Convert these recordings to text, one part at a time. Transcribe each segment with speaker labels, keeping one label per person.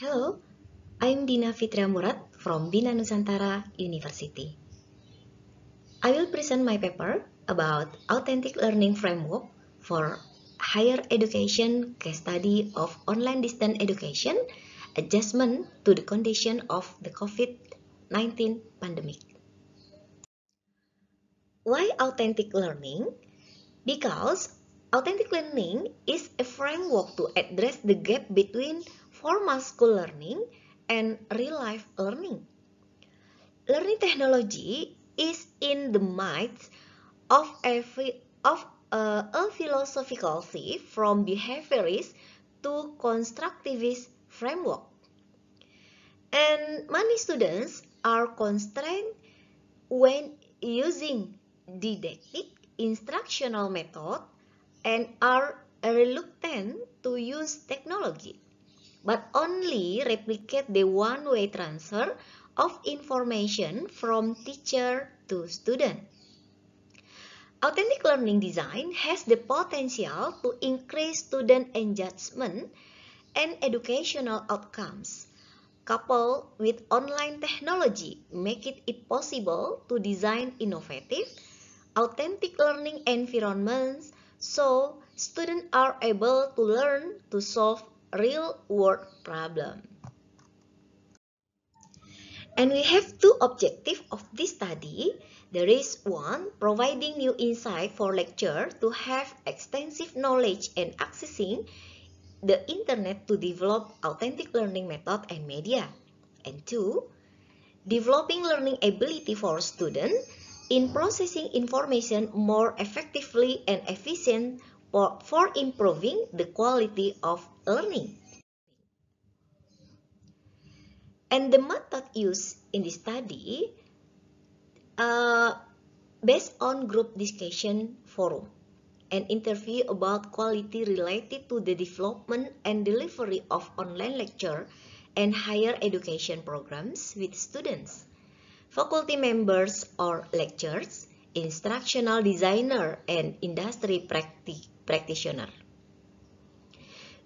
Speaker 1: Hello, I'm Dina Fitra Murad from Bina Nusantara University. I will present my paper about Authentic Learning Framework for Higher Education Case Study of Online Distance Education Adjustment to the Condition of the COVID-19 Pandemic. Why Authentic Learning? Because Authentic learning is a framework to address the gap between formal school learning and real-life learning. Learning technology is in the minds of a, of a, a philosophical shift from behaviorist to constructivist framework. And many students are constrained when using didactic instructional method and are reluctant to use technology, but only replicate the one-way transfer of information from teacher to student. Authentic learning design has the potential to increase student engagement and educational outcomes. Coupled with online technology, make it possible to design innovative, authentic learning environments so, students are able to learn to solve real-world problem. And we have two objectives of this study. There is one, providing new insight for lecturer to have extensive knowledge and accessing the internet to develop authentic learning method and media. And two, developing learning ability for students in processing information more effectively and efficient for, for improving the quality of learning. And the method used in the study uh, based on group discussion forum, an interview about quality related to the development and delivery of online lecture and higher education programs with students faculty members or lecturers, instructional designer, and industry practi practitioner.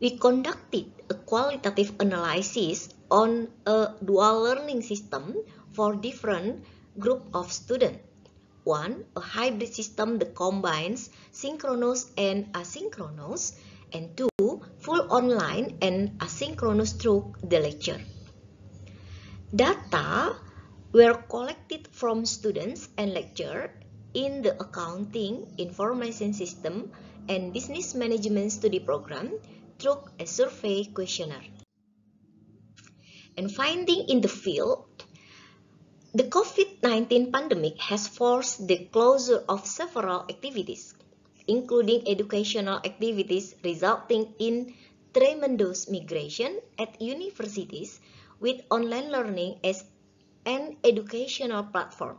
Speaker 1: We conducted a qualitative analysis on a dual learning system for different group of students. One, a hybrid system that combines synchronous and asynchronous, and two, full online and asynchronous through the lecture. Data were collected from students and lecturers in the Accounting, Information System, and Business Management Study Program through a survey questionnaire. And finding in the field, the COVID-19 pandemic has forced the closure of several activities, including educational activities resulting in tremendous migration at universities with online learning as an educational platform.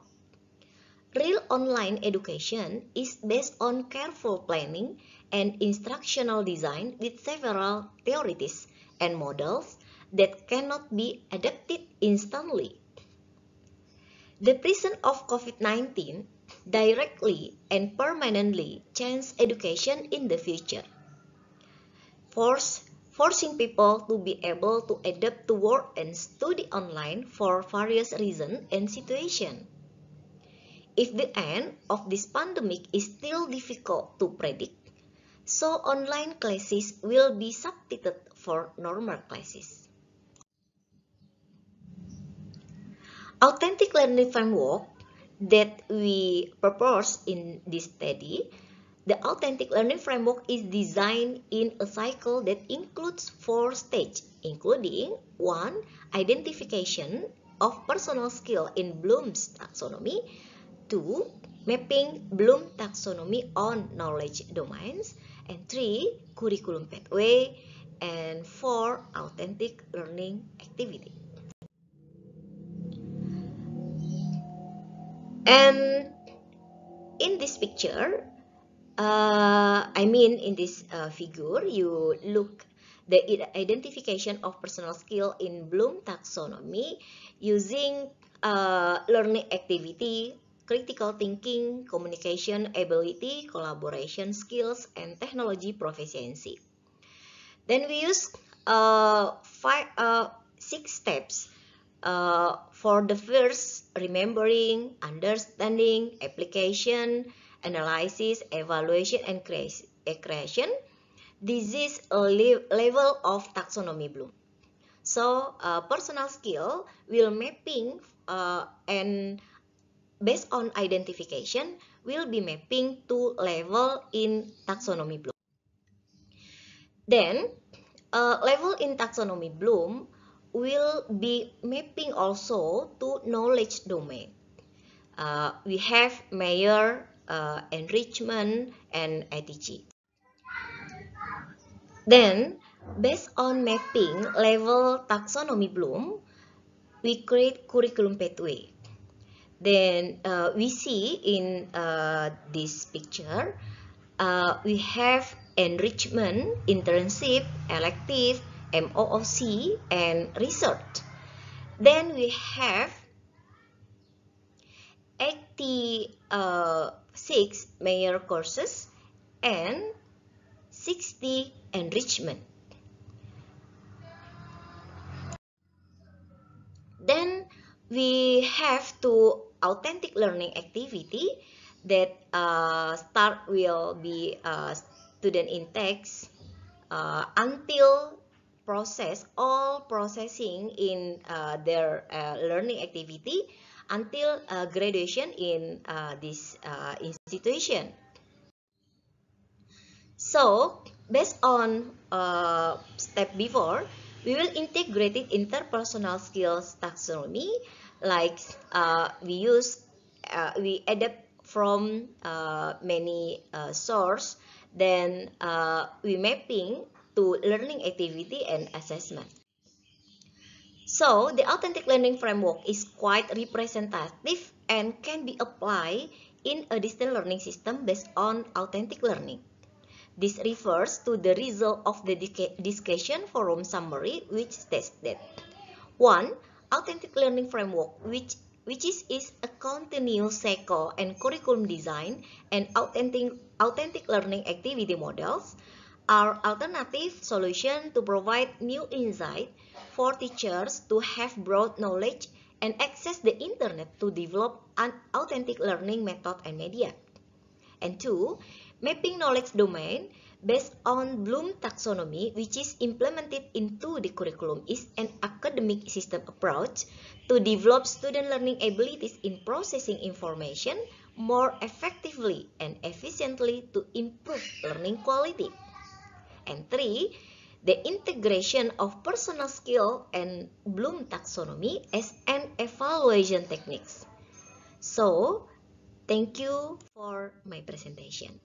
Speaker 1: Real online education is based on careful planning and instructional design with several theories and models that cannot be adapted instantly. The presence of COVID-19 directly and permanently changes education in the future. Force forcing people to be able to adapt to work and study online for various reasons and situations. If the end of this pandemic is still difficult to predict, so online classes will be substituted for normal classes. Authentic learning framework that we propose in this study the authentic learning framework is designed in a cycle that includes four stages, including 1. Identification of personal skill in Bloom's taxonomy 2. Mapping Bloom taxonomy on knowledge domains and 3. Curriculum pathway and 4. Authentic learning activity
Speaker 2: And
Speaker 1: in this picture, uh, I mean in this uh, figure, you look the identification of personal skill in Bloom taxonomy using uh, learning activity, critical thinking, communication ability, collaboration skills, and technology proficiency. Then we use uh, five, uh, six steps uh, for the first remembering, understanding, application, analysis, evaluation, and eh, creation. This is a level of taxonomy bloom. So uh, personal skill will mapping uh, and based on identification will be mapping to level in taxonomy bloom. Then uh, level in taxonomy bloom will be mapping also to knowledge domain. Uh, we have Mayer uh, enrichment and attitude. Then, based on mapping level taxonomy bloom, we create curriculum pathway. Then uh, we see in uh, this picture, uh, we have enrichment, internship, elective, MOOC, and research. Then we have 80 uh, 6 major courses and 60 enrichment. Then we have two authentic learning activity that uh, start will be uh, student intakes uh, until process all processing in uh, their uh, learning activity until uh, graduation in uh, this uh, institution. So, based on uh, step before, we will integrate it interpersonal skills taxonomy like uh, we use, uh, we adapt from many source, then we mapping to learning activity and assessment. So, the authentic learning framework is quite representative and can be applied in a distance learning system based on authentic learning. This refers to the result of the discussion forum summary which states that 1. Authentic learning framework which which is, is a continuous cycle and curriculum design and authentic, authentic learning activity models are alternative solution to provide new insight for teachers to have broad knowledge and access the internet to develop an authentic learning method and media. And two, mapping knowledge domain based on Bloom taxonomy which is implemented into the curriculum is an academic system approach to develop student learning abilities in processing information more effectively and efficiently to improve learning quality. And three, the integration of personal skill and Bloom taxonomy as an evaluation techniques. So, thank you for my presentation.